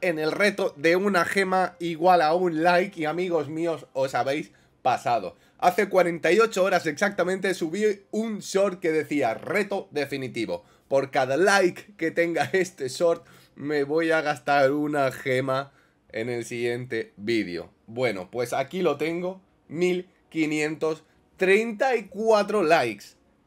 en el reto de una gema igual a un like y amigos míos os habéis pasado. Hace 48 horas exactamente subí un short que decía reto definitivo. Por cada like que tenga este short me voy a gastar una gema en el siguiente vídeo. Bueno, pues aquí lo tengo, 1534 likes.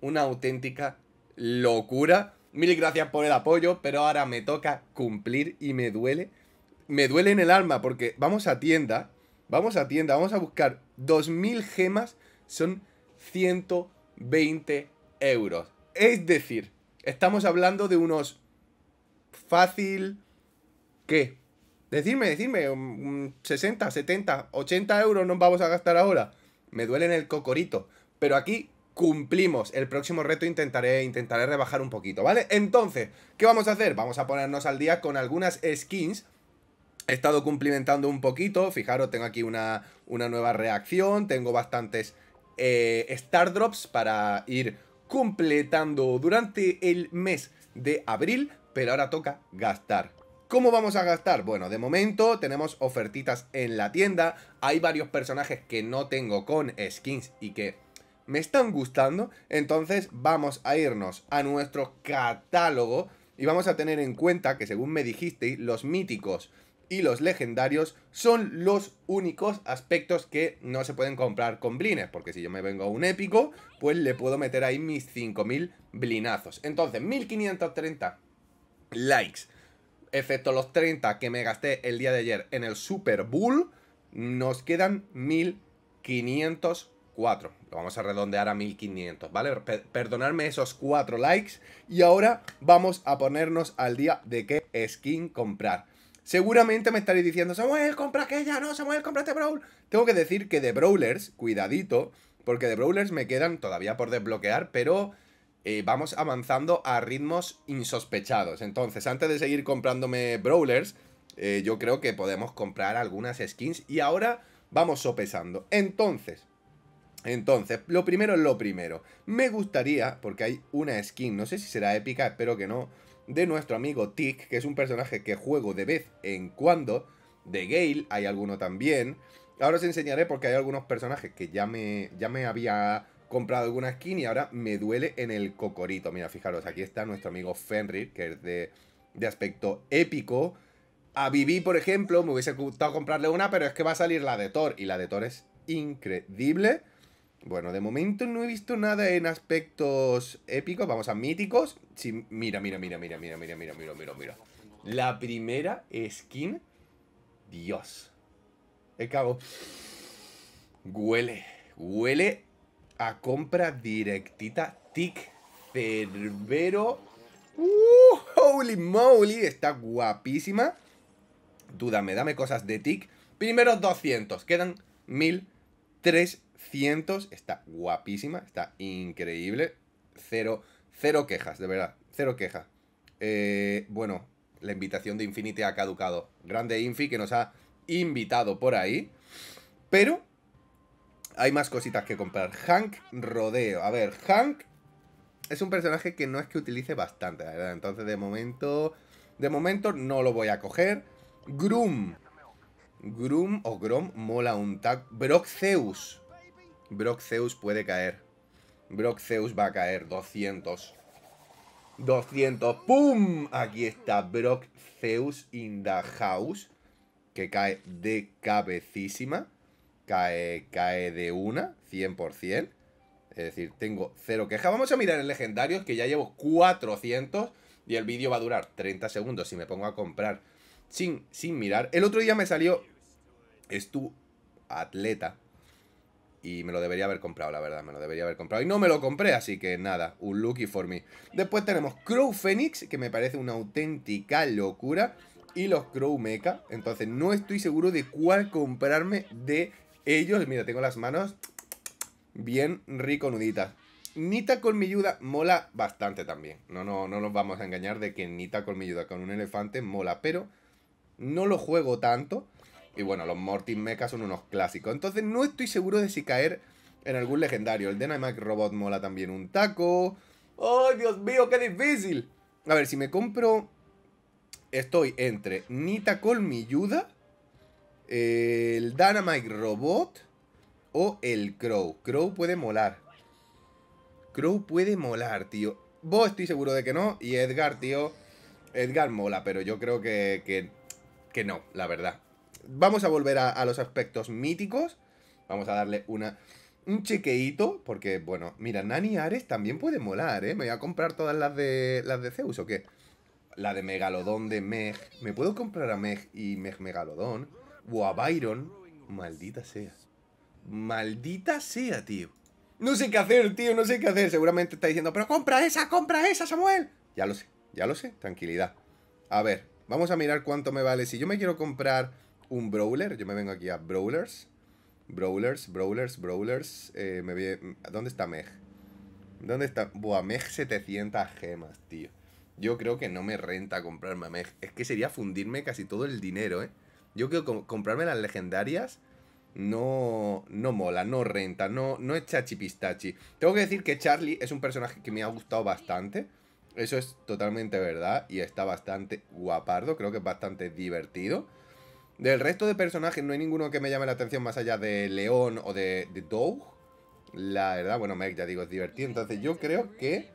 Una auténtica locura Mil gracias por el apoyo, pero ahora me toca cumplir y me duele. Me duele en el alma porque vamos a tienda, vamos a tienda, vamos a buscar 2.000 gemas, son 120 euros. Es decir, estamos hablando de unos fácil... ¿Qué? Decidme, decidme, 60, 70, 80 euros nos vamos a gastar ahora. Me duele en el cocorito. Pero aquí cumplimos. El próximo reto intentaré, rebajar un poquito, ¿vale? Entonces, ¿qué vamos a hacer? Vamos a ponernos al día con algunas skins He estado cumplimentando un poquito, fijaros, tengo aquí una, una nueva reacción, tengo bastantes eh, Star Drops para ir completando durante el mes de abril, pero ahora toca gastar. ¿Cómo vamos a gastar? Bueno, de momento tenemos ofertitas en la tienda, hay varios personajes que no tengo con skins y que me están gustando, entonces vamos a irnos a nuestro catálogo y vamos a tener en cuenta que según me dijisteis, los míticos y los legendarios son los únicos aspectos que no se pueden comprar con blines, porque si yo me vengo a un épico, pues le puedo meter ahí mis 5000 blinazos. Entonces, 1530 likes, excepto los 30 que me gasté el día de ayer en el Super Bowl, nos quedan 1500 4. Lo vamos a redondear a 1500, ¿vale? perdonarme esos 4 likes. Y ahora vamos a ponernos al día de qué skin comprar. Seguramente me estaréis diciendo, Samuel, compra aquella, no, Samuel, compra este Brawl. Tengo que decir que de Brawlers, cuidadito, porque de Brawlers me quedan todavía por desbloquear, pero eh, vamos avanzando a ritmos insospechados. Entonces, antes de seguir comprándome Brawlers, eh, yo creo que podemos comprar algunas skins y ahora vamos sopesando. Entonces, entonces, lo primero es lo primero. Me gustaría, porque hay una skin, no sé si será épica, espero que no, de nuestro amigo Tick, que es un personaje que juego de vez en cuando. De Gale hay alguno también. Ahora os enseñaré porque hay algunos personajes que ya me, ya me había comprado alguna skin y ahora me duele en el cocorito. Mira, fijaros, aquí está nuestro amigo Fenrir, que es de, de aspecto épico. A Vivi, por ejemplo, me hubiese gustado comprarle una, pero es que va a salir la de Thor y la de Thor es increíble. Bueno, de momento no he visto nada en aspectos épicos, vamos a míticos. mira, mira, mira, mira, mira, mira, mira, mira, mira, mira. La primera skin, Dios. El cabo huele, huele a compra directita. Tic Cerbero. Uh, holy moly, está guapísima. Dúdame, dame cosas de Tic. Primero 200, quedan 1.300 cientos. Está guapísima, está increíble. Cero, cero quejas, de verdad, cero quejas. Eh, bueno, la invitación de Infinity ha caducado. Grande Infi que nos ha invitado por ahí. Pero hay más cositas que comprar. Hank Rodeo. A ver, Hank es un personaje que no es que utilice bastante, verdad. Entonces, de momento, de momento no lo voy a coger. Groom. Groom o Grom mola un tag. Broxeus Zeus. Brock Zeus puede caer. Brock Zeus va a caer. 200. 200. ¡Pum! Aquí está Brock Zeus in the house. Que cae de cabecísima. Cae, cae de una. 100%. Es decir, tengo cero queja. Vamos a mirar el legendario, que ya llevo 400 y el vídeo va a durar 30 segundos si me pongo a comprar sin, sin mirar. El otro día me salió... Es tu atleta. Y me lo debería haber comprado, la verdad, me lo debería haber comprado. Y no me lo compré, así que nada, un lucky for me. Después tenemos Crow Phoenix, que me parece una auténtica locura. Y los Crow Mecha. Entonces no estoy seguro de cuál comprarme de ellos. Mira, tengo las manos bien rico nuditas. Nita ayuda mola bastante también. No, no, no nos vamos a engañar de que Nita con mi ayuda con un elefante mola, pero no lo juego tanto. Y bueno, los Mortis Mecha son unos clásicos. Entonces no estoy seguro de si caer en algún legendario. El Dynamite Robot mola también un taco. ¡Ay, Dios mío, qué difícil! A ver, si me compro... Estoy entre Nita Colmilluda, eh, el Dynamite Robot o el Crow. Crow puede molar. Crow puede molar, tío. Vos estoy seguro de que no. Y Edgar, tío. Edgar mola, pero yo creo que, que no, la verdad vamos a volver a, los aspectos míticos. Vamos a darle una un chequeíto, porque, bueno, mira, Nani Ares también puede molar, ¿eh? Me voy a comprar todas las de, las de Zeus, ¿o qué? La de Megalodón de Meg. ¿Me puedo comprar a Meg y Meg Megalodón? O a Byron. Maldita sea. Maldita sea, tío. No sé qué hacer, tío, no sé qué hacer. Seguramente está diciendo, pero compra esa, compra esa, Samuel. Ya lo sé, ya lo sé, tranquilidad. A ver, vamos a mirar cuánto me vale. Si yo me quiero comprar un brawler. Yo me vengo aquí a brawlers. Brawlers, brawlers, brawlers. Eh, me ¿Dónde está Meg? ¿Dónde está? Buah, Meg 700 gemas, tío. Yo creo que no me renta comprarme a Meg. Es que sería fundirme casi todo el dinero, ¿eh? Yo creo que comprarme las legendarias no, no mola, no renta, no, no es pistachi Tengo que decir que Charlie es un personaje que me ha gustado bastante. Eso es totalmente verdad y está bastante guapardo, creo que es bastante divertido. Del resto de personajes no hay ninguno que me llame la atención más allá de León o de, de Doug. La verdad, bueno, Meg ya digo, es divertido. Entonces yo creo que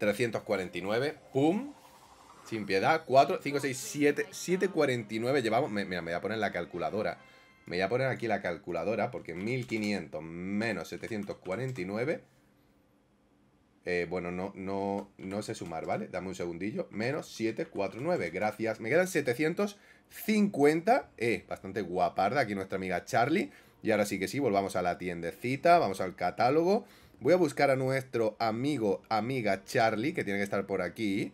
349, pum, sin piedad, 4, 5, 6, 7, 749 llevamos. mira, me voy a poner la calculadora. Me voy a poner aquí la calculadora porque 1500 menos 749... Eh, bueno, no, no, no sé sumar, ¿vale? Dame un segundillo. Menos 749. Gracias. Me quedan 700. 50. Eh, bastante guaparda aquí nuestra amiga Charlie. Y ahora sí que sí, volvamos a la tiendecita, vamos al catálogo. Voy a buscar a nuestro amigo, amiga Charlie, que tiene que estar por aquí.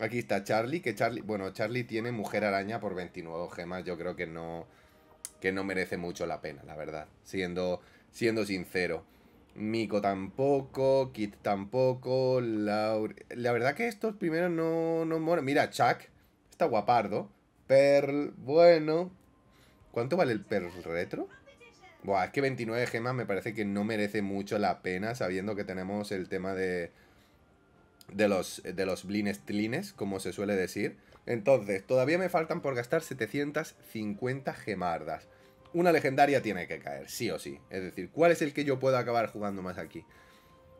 Aquí está Charlie, que Charlie... Bueno, Charlie tiene Mujer Araña por 29 gemas. Yo creo que no... Que no merece mucho la pena, la verdad. Siendo, siendo sincero. Mico tampoco, Kit tampoco, La verdad que estos primeros no, no moran. Mira, Chuck. Está guapardo. Perl, bueno. ¿Cuánto vale el Perl Retro? Buah, es que 29 gemas me parece que no merece mucho la pena, sabiendo que tenemos el tema de, de los, de los tlines, como se suele decir. Entonces, todavía me faltan por gastar 750 gemardas. Una legendaria tiene que caer, sí o sí. Es decir, ¿cuál es el que yo pueda acabar jugando más aquí?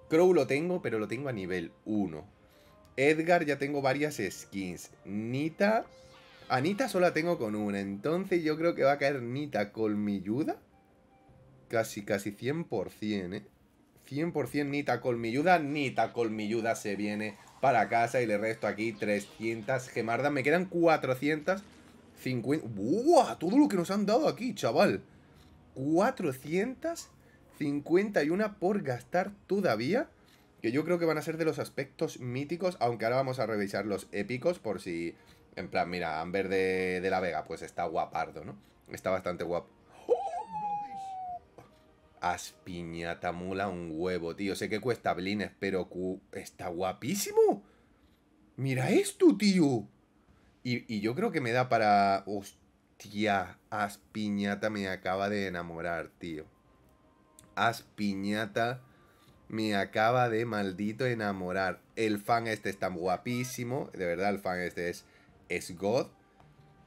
Crow lo tengo, pero lo tengo a nivel 1. Edgar ya tengo varias skins. Nita Anita solo tengo con una, entonces yo creo que va a caer Nita colmilluda. Casi, casi 100%, ¿eh? 100% Nita colmilluda, Nita colmilluda se viene para casa y le resto aquí 300 gemardas. Me quedan 450... ¡Buah! Todo lo que nos han dado aquí, chaval. 451 por gastar todavía. Que yo creo que van a ser de los aspectos míticos, aunque ahora vamos a revisar los épicos por si en plan, mira, Amber de, la Vega, pues está guapardo, ¿no? Está bastante guapo. Aspiñata mula un huevo, tío. Sé que cuesta blines, pero está guapísimo. Mira esto, tío. Y, y, yo creo que me da para... Hostia, Aspiñata me acaba de enamorar, tío. Aspiñata me acaba de maldito enamorar. El fan este está guapísimo. De verdad, el fan este es es God.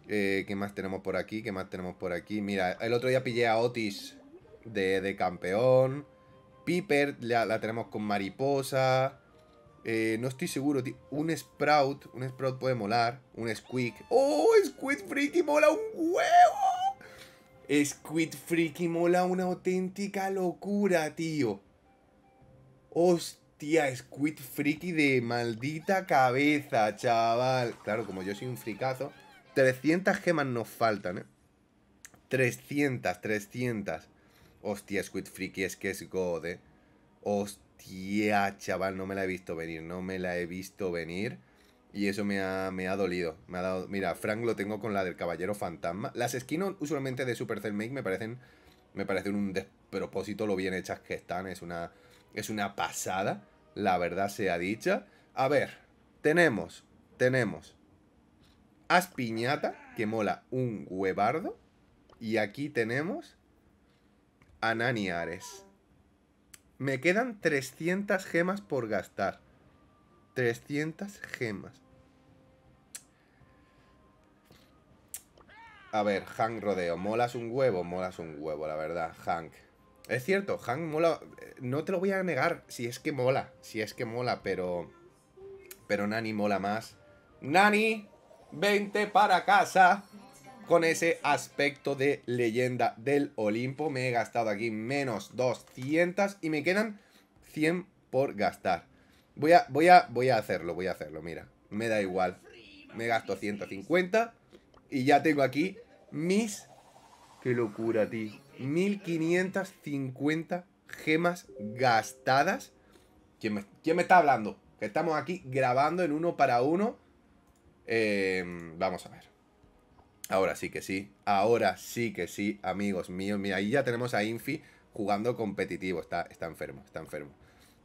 Eh, ¿Qué más tenemos por aquí? ¿Qué más tenemos por aquí? Mira, el otro día pillé a Otis de, campeón. Piper la, tenemos con mariposa. Eh, no estoy seguro, tío. Un Sprout. Un Sprout puede molar. Un Squeak. ¡Oh! Squid Freaky mola un huevo. Squid Freaky mola una auténtica locura, tío. Hostia. ¡Hostia, Squid Freaky de maldita cabeza, chaval. Claro, como yo soy un fricazo. 300 gemas nos faltan, ¿eh? 300, 300. Hostia, Squid Freaky, es que es God, ¿eh? Hostia, chaval, no me la he visto venir, no me la he visto venir. Y eso me ha, me ha dolido. Me ha dado. Mira, Frank lo tengo con la del Caballero Fantasma. Las skins usualmente de Supercell Make me parecen. Me parecen un despropósito lo bien hechas que están. Es una es una pasada, la verdad sea dicha. A ver, tenemos, tenemos Aspiñata, que mola un huevardo. Y aquí tenemos Ananiares. Me quedan 300 gemas por gastar. 300 gemas. A ver, Hank Rodeo. Molas un huevo, molas un huevo, la verdad, Hank. Es cierto, Han mola. Eh, no te lo voy a negar, si es que mola, si es que mola, pero. Pero Nani mola más. ¡Nani! 20 para casa! Con ese aspecto de leyenda del Olimpo. Me he gastado aquí menos 200 y me quedan 100 por gastar. Voy a, voy a, voy a hacerlo, voy a hacerlo, mira. Me da igual. Me gasto 150 y ya tengo aquí mis... ¡Qué locura, tío! 1550 gemas gastadas. ¿Quién me, está hablando? Que estamos aquí grabando en uno para uno. Eh, vamos a ver. Ahora sí que sí. Ahora sí que sí, amigos míos. ahí ya tenemos a Infi jugando competitivo. Está, está enfermo, está enfermo.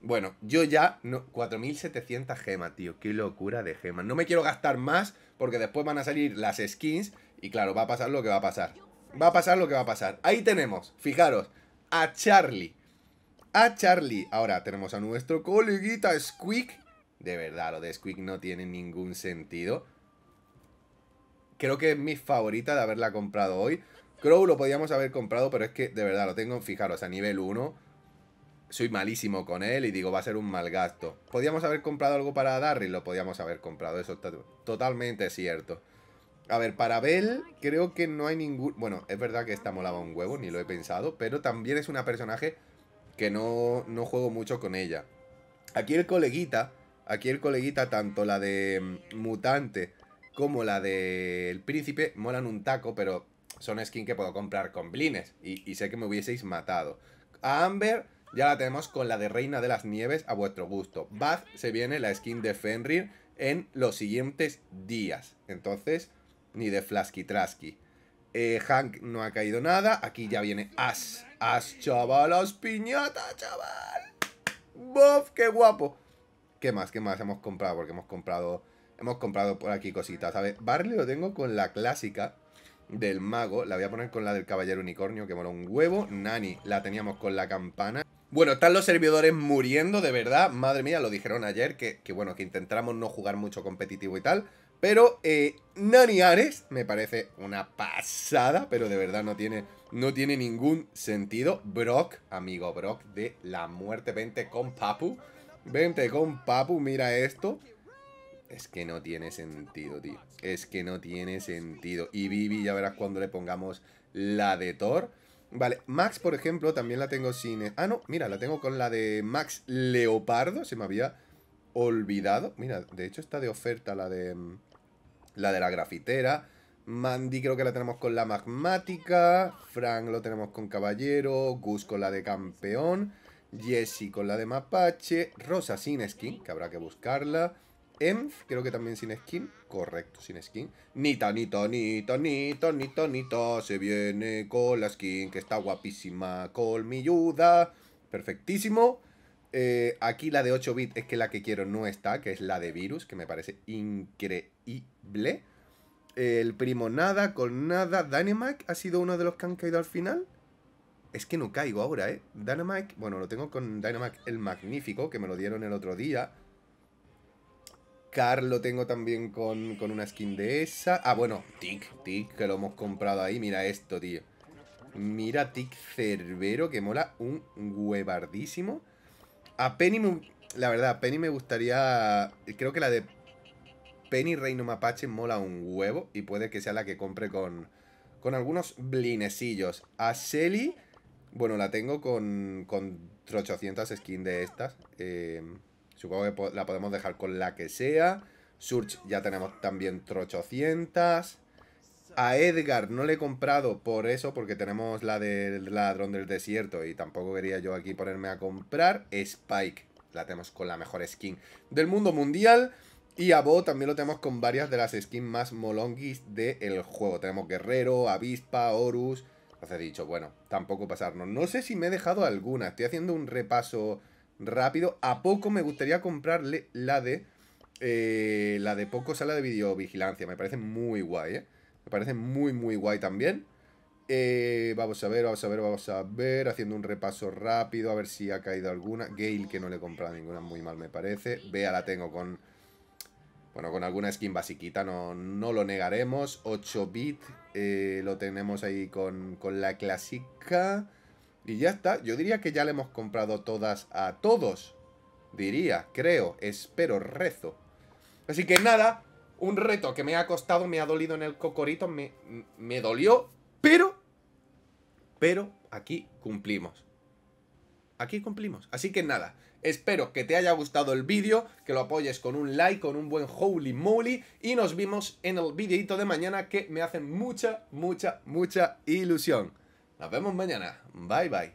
Bueno, yo ya... No, 4.700 gemas, tío. Qué locura de gemas. No me quiero gastar más porque después van a salir las skins y claro, va a pasar lo que va a pasar va a pasar lo que va a pasar. Ahí tenemos, fijaros, a Charlie. A Charlie. Ahora tenemos a nuestro coleguita Squeak. De verdad, lo de Squeak no tiene ningún sentido. Creo que es mi favorita de haberla comprado hoy. Crow lo podíamos haber comprado, pero es que de verdad lo tengo, fijaros, a nivel 1. Soy malísimo con él y digo, va a ser un mal gasto. Podíamos haber comprado algo para Darryl, lo podíamos haber comprado, eso está totalmente cierto. A ver, para Bell creo que no hay ningún... Bueno, es verdad que esta molaba un huevo, ni lo he pensado, pero también es una personaje que no, no juego mucho con ella. Aquí el coleguita, aquí el coleguita, tanto la de mm, mutante como la del el príncipe, molan un taco, pero son skin que puedo comprar con blines y, y, sé que me hubieseis matado. A Amber ya la tenemos con la de Reina de las Nieves a vuestro gusto. Bath se viene la skin de Fenrir en los siguientes días. Entonces, ni de Flasky Trasky. Eh, Hank no ha caído nada. Aquí ya viene As. As, chavalas, piñata, chaval. ¡Bof! ¡Qué guapo! ¿Qué más? ¿Qué más hemos comprado? Porque hemos comprado. Hemos comprado por aquí cositas, ¿sabes? Barley lo tengo con la clásica del mago. La voy a poner con la del caballero unicornio, que mola un huevo. Nani la teníamos con la campana. Bueno, están los servidores muriendo, de verdad. Madre mía, lo dijeron ayer, que, que bueno, que intentamos no jugar mucho competitivo y tal. Pero eh, Nani Ares me parece una pasada, pero de verdad no tiene, no tiene ningún sentido. Brock, amigo Brock de la muerte, vente con Papu. Vente con Papu, mira esto. Es que no tiene sentido, tío. Es que no tiene sentido. Y Vivi, ya verás cuando le pongamos la de Thor. Vale, Max, por ejemplo, también la tengo sin... Ah, no, mira, la tengo con la de Max Leopardo. Se me había olvidado. Mira, de hecho está de oferta la de mm, la de la grafitera. Mandy creo que la tenemos con la magmática. Frank lo tenemos con caballero. Gus con la de campeón. Jesse con la de mapache. Rosa sin skin, que habrá que buscarla. Enf, creo que también sin skin. Correcto, sin skin. Nita, nito, nito, nito, nito, nito Se viene con la skin, que está guapísima. Colmilluda. Perfectísimo. Eh, aquí la de 8 bits es que la que quiero no está, que es la de virus, que me parece increíble. el primo nada, con nada. Dynamite ha sido uno de los que han caído al final. Es que no caigo ahora, ¿eh? Dynamite, bueno, lo tengo con Dynamite el Magnífico, que me lo dieron el otro día. Car lo tengo también con, con una skin de esa. Ah, bueno, Tic, Tic, que lo hemos comprado ahí. Mira esto, tío. Mira Tic Cerbero, que mola un huevardísimo. A Penny, la verdad, a Penny me gustaría. Creo que la de Penny Reino Mapache mola un huevo y puede que sea la que compre con, con algunos blinecillos. A Shelly, bueno, la tengo con, con 800 skins de estas. Em, supongo que la podemos dejar con la que sea. Surge ya tenemos también 800. A Edgar no le he comprado por eso, porque tenemos la del ladrón del desierto y tampoco quería yo aquí ponerme a comprar. Spike, la tenemos con la mejor skin del mundo mundial. Y a Bo también lo tenemos con varias de las skins más molonguis del juego. Tenemos Guerrero, Avispa, Horus. Os he dicho, bueno, tampoco pasarnos. No sé si me he dejado alguna. Estoy haciendo un repaso rápido. A poco me gustaría comprarle la de... Eh, la de poco sala de videovigilancia. Me parece muy guay, ¿eh? Me parece muy, muy guay también. Eh, vamos a ver, vamos a ver, vamos a ver. Haciendo un repaso rápido, a ver si ha caído alguna. Gale, que no le he comprado ninguna, muy mal me parece. Vea la tengo con... Bueno, con alguna skin basiquita, no, no lo negaremos. 8-bit, eh, lo tenemos ahí con, con la clásica. Y ya está, yo diría que ya le hemos comprado todas a todos. Diría, creo, espero, rezo. Así que nada, un reto que me ha costado, me ha dolido en el cocorito, me, me dolió, pero, pero aquí cumplimos. Aquí cumplimos. Así que nada, espero que te haya gustado el vídeo, que lo apoyes con un like, con un buen holy moly y nos vimos en el videito de mañana que me hace mucha, mucha, mucha ilusión. Nos vemos mañana. Bye bye.